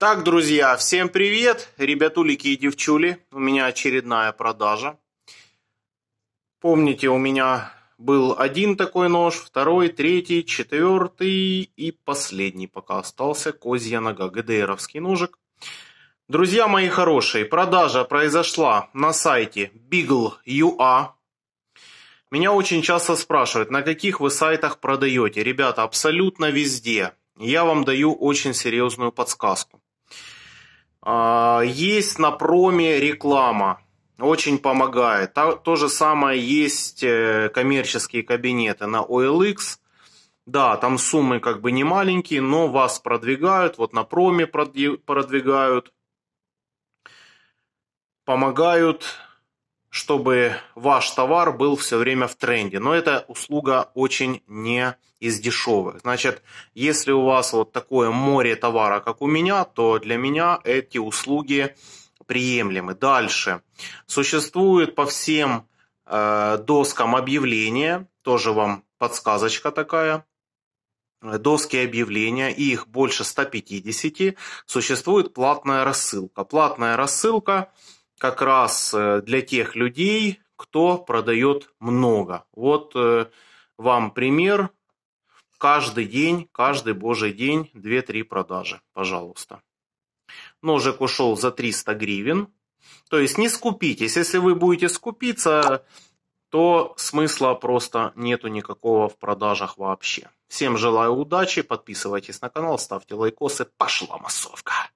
Так, друзья, всем привет, ребятулики и девчули. У меня очередная продажа. Помните, у меня был один такой нож, второй, третий, четвертый и последний пока остался. Козья нога, ГДРовский ножик. Друзья мои хорошие, продажа произошла на сайте Beagle.ua. Меня очень часто спрашивают, на каких вы сайтах продаете. Ребята, абсолютно везде. Я вам даю очень серьезную подсказку. А, есть на проме реклама, очень помогает. То же самое есть э, коммерческие кабинеты на OLX. Да, там суммы как бы не маленькие, но вас продвигают, вот на проме продвигают, помогают чтобы ваш товар был все время в тренде. Но эта услуга очень не из дешевых. Значит, если у вас вот такое море товара, как у меня, то для меня эти услуги приемлемы. Дальше. Существует по всем э, доскам объявления, тоже вам подсказочка такая, доски объявления, их больше 150, существует платная рассылка. Платная рассылка – как раз э, для тех людей, кто продает много. Вот э, вам пример. Каждый день, каждый божий день 2-3 продажи, пожалуйста. Ножик ушел за 300 гривен. То есть не скупитесь. Если вы будете скупиться, то смысла просто нету никакого в продажах вообще. Всем желаю удачи, подписывайтесь на канал, ставьте лайкосы. Пошла массовка!